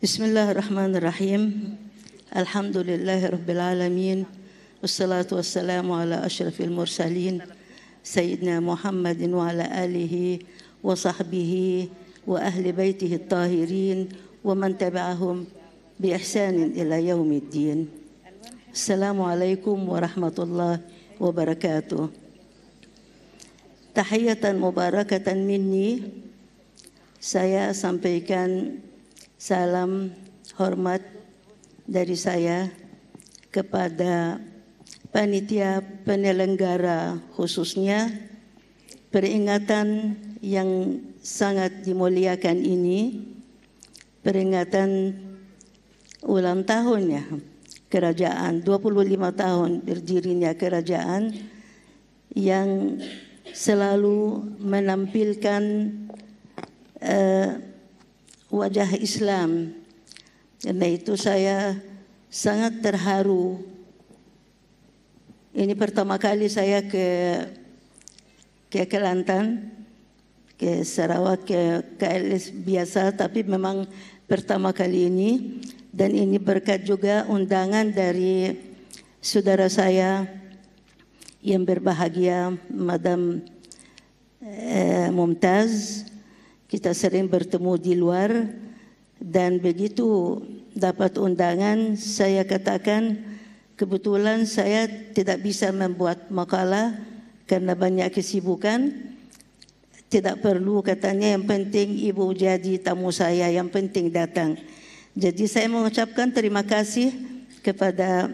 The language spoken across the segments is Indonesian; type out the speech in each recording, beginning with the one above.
بسم الله الرحمن الرحيم الحمد لله رب العالمين والصلاة والسلام على أشرف المرسلين سيدنا محمد وعلى آله وصحبه وأهل بيته الطاهرين ومن تبعهم بإحسان إلى يوم الدين السلام عليكم ورحمة الله وبركاته تحية مباركة مني saya sampaikan Salam hormat dari saya kepada panitia penyelenggara khususnya peringatan yang sangat dimuliakan ini peringatan ulang tahunnya kerajaan 25 tahun berdirinya kerajaan yang selalu menampilkan uh, wajah Islam. Karena itu saya sangat terharu. Ini pertama kali saya ke ke Kelantan, ke Sarawak, ke KLS biasa, tapi memang pertama kali ini. Dan ini berkat juga undangan dari saudara saya yang berbahagia, Madam eh, Mumtaz kita sering bertemu di luar dan begitu dapat undangan saya katakan kebetulan saya tidak bisa membuat makalah karena banyak kesibukan tidak perlu katanya yang penting ibu jadi tamu saya yang penting datang jadi saya mengucapkan terima kasih kepada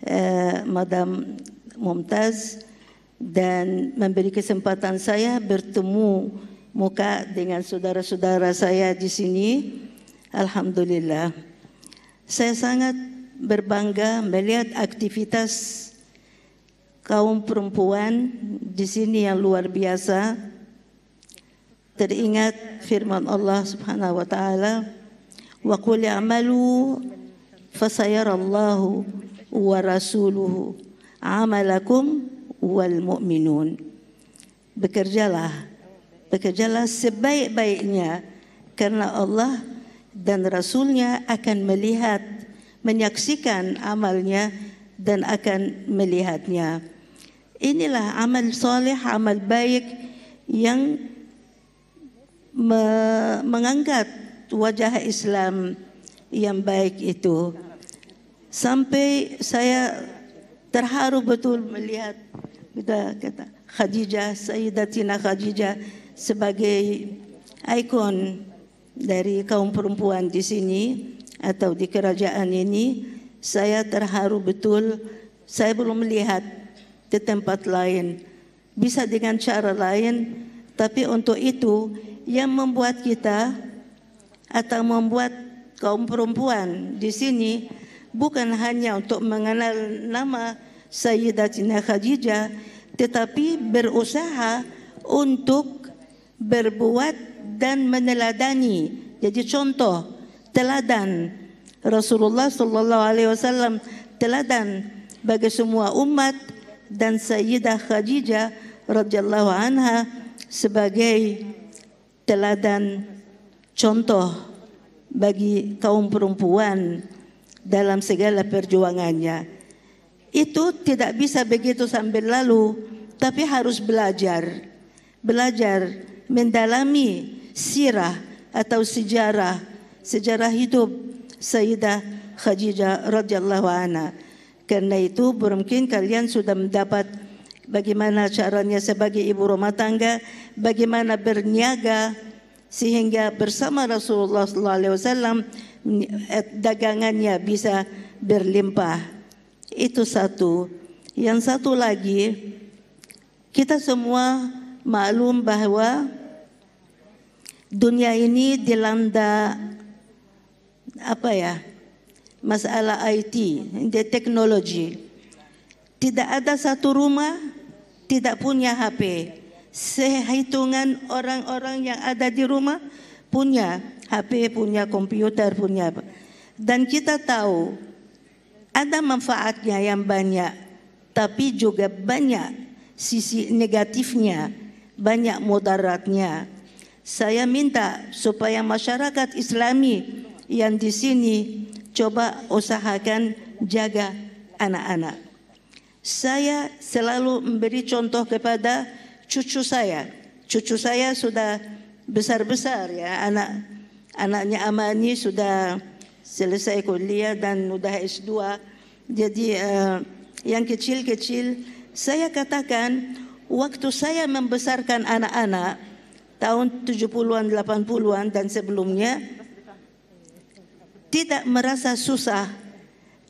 eh, Madam Mumtaz dan memberi kesempatan saya bertemu muka dengan saudara-saudara saya di sini. Alhamdulillah. Saya sangat berbangga melihat aktivitas kaum perempuan di sini yang luar biasa. Teringat firman Allah Subhanahu wa taala, "Wa qul i'malu fasayarallahu wa rasuluhu amalakum wal mu'minun." Bekerjalah Bekerjalah sebaik-baiknya karena Allah dan Rasulnya akan melihat, menyaksikan amalnya dan akan melihatnya. Inilah amal soleh, amal baik yang me mengangkat wajah Islam yang baik itu. Sampai saya terharu betul melihat kita kata Khadijah, Sayyidatina Khadijah sebagai ikon dari kaum perempuan di sini atau di kerajaan ini, saya terharu betul. Saya belum melihat di tempat lain. Bisa dengan cara lain, tapi untuk itu yang membuat kita atau membuat kaum perempuan di sini bukan hanya untuk mengenal nama Sayyidatina Khadijah, tetapi berusaha untuk berbuat dan meneladani. Jadi contoh teladan Rasulullah Shallallahu Alaihi Wasallam teladan bagi semua umat dan Sayyidah Khadijah radhiyallahu anha sebagai teladan contoh bagi kaum perempuan dalam segala perjuangannya. Itu tidak bisa begitu sambil lalu, tapi harus belajar. Belajar mendalami sirah atau sejarah sejarah hidup Sayyidah Khadijah radhiyallahu anha. Karena itu mungkin kalian sudah mendapat bagaimana caranya sebagai ibu rumah tangga, bagaimana berniaga sehingga bersama Rasulullah sallallahu alaihi wasallam eh, dagangannya bisa berlimpah. Itu satu. Yang satu lagi kita semua maklum bahwa dunia ini dilanda apa ya masalah IT, the teknologi. Tidak ada satu rumah tidak punya HP. Sehitungan orang-orang yang ada di rumah punya HP, punya komputer, punya Dan kita tahu ada manfaatnya yang banyak, tapi juga banyak sisi negatifnya, banyak mudaratnya. Saya minta supaya masyarakat Islami yang di sini coba usahakan jaga anak-anak. Saya selalu memberi contoh kepada cucu saya. Cucu saya sudah besar-besar ya, anak anaknya Amani sudah selesai kuliah dan sudah S2. Jadi uh, yang kecil-kecil saya katakan waktu saya membesarkan anak-anak tahun 70-an, 80-an dan sebelumnya tidak merasa susah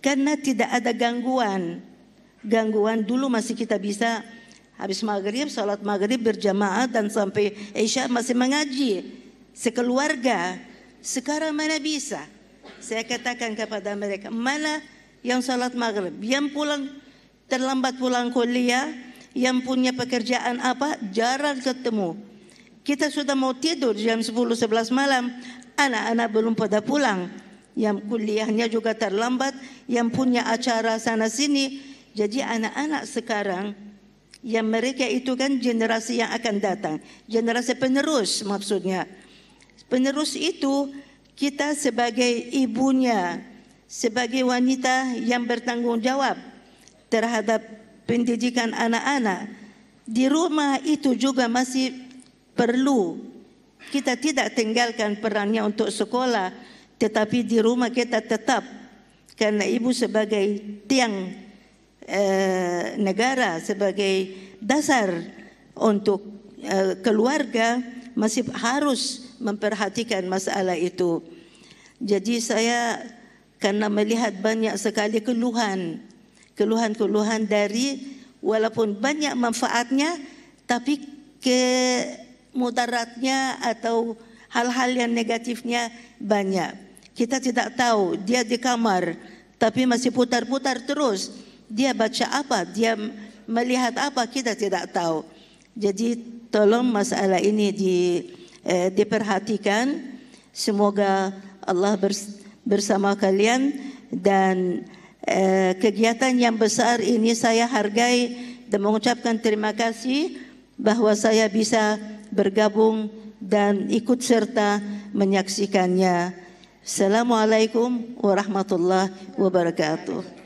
karena tidak ada gangguan. Gangguan dulu masih kita bisa habis maghrib, sholat maghrib berjamaah dan sampai Isya masih mengaji sekeluarga. Sekarang mana bisa? Saya katakan kepada mereka, mana yang sholat maghrib, yang pulang terlambat pulang kuliah, yang punya pekerjaan apa, jarang ketemu. Kita sudah mau tidur jam 10-11 malam, anak-anak belum pada pulang. Yang kuliahnya juga terlambat, yang punya acara sana sini. Jadi anak-anak sekarang yang mereka itu kan generasi yang akan datang, generasi penerus maksudnya. Penerus itu kita sebagai ibunya, sebagai wanita yang bertanggung jawab terhadap pendidikan anak-anak. Di rumah itu juga masih perlu kita tidak tinggalkan perannya untuk sekolah, tetapi di rumah kita tetap karena ibu sebagai tiang eh, negara sebagai dasar untuk eh, keluarga masih harus memperhatikan masalah itu. Jadi saya karena melihat banyak sekali keluhan, keluhan-keluhan dari walaupun banyak manfaatnya tapi ke Mutaratnya atau hal-hal yang negatifnya banyak. Kita tidak tahu, dia di kamar tapi masih putar-putar terus. Dia baca apa, dia melihat apa kita tidak tahu. Jadi tolong masalah ini di eh, diperhatikan. Semoga Allah bersama kalian dan eh, kegiatan yang besar ini saya hargai dan mengucapkan terima kasih bahwa saya bisa bergabung dan ikut serta menyaksikannya. Assalamualaikum warahmatullahi wabarakatuh.